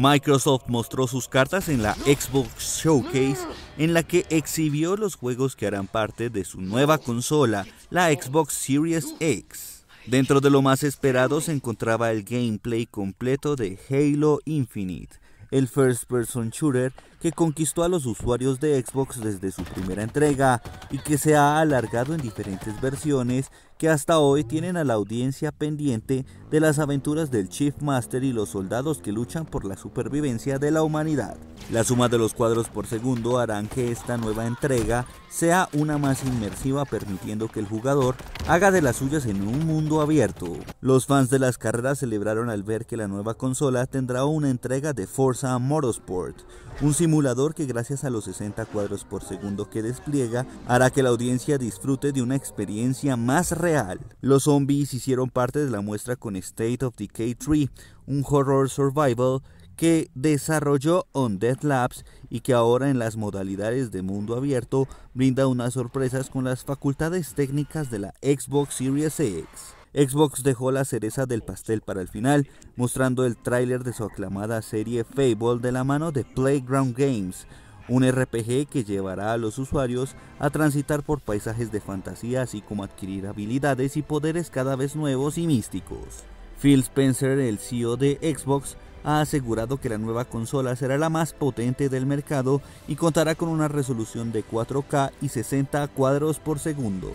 Microsoft mostró sus cartas en la Xbox Showcase, en la que exhibió los juegos que harán parte de su nueva consola, la Xbox Series X. Dentro de lo más esperado se encontraba el gameplay completo de Halo Infinite, el first person shooter que conquistó a los usuarios de Xbox desde su primera entrega y que se ha alargado en diferentes versiones que hasta hoy tienen a la audiencia pendiente de las aventuras del Chief Master y los soldados que luchan por la supervivencia de la humanidad. La suma de los cuadros por segundo harán que esta nueva entrega sea una más inmersiva permitiendo que el jugador haga de las suyas en un mundo abierto. Los fans de las carreras celebraron al ver que la nueva consola tendrá una entrega de Force a Motorsport, un simulador que gracias a los 60 cuadros por segundo que despliega hará que la audiencia disfrute de una experiencia más real. Los zombies hicieron parte de la muestra con State of Decay 3, un horror survival que desarrolló On Death Labs y que ahora en las modalidades de mundo abierto brinda unas sorpresas con las facultades técnicas de la Xbox Series X. Xbox dejó la cereza del pastel para el final, mostrando el tráiler de su aclamada serie Fable de la mano de Playground Games, un RPG que llevará a los usuarios a transitar por paisajes de fantasía, así como adquirir habilidades y poderes cada vez nuevos y místicos. Phil Spencer, el CEO de Xbox, ha asegurado que la nueva consola será la más potente del mercado y contará con una resolución de 4K y 60 cuadros por segundo.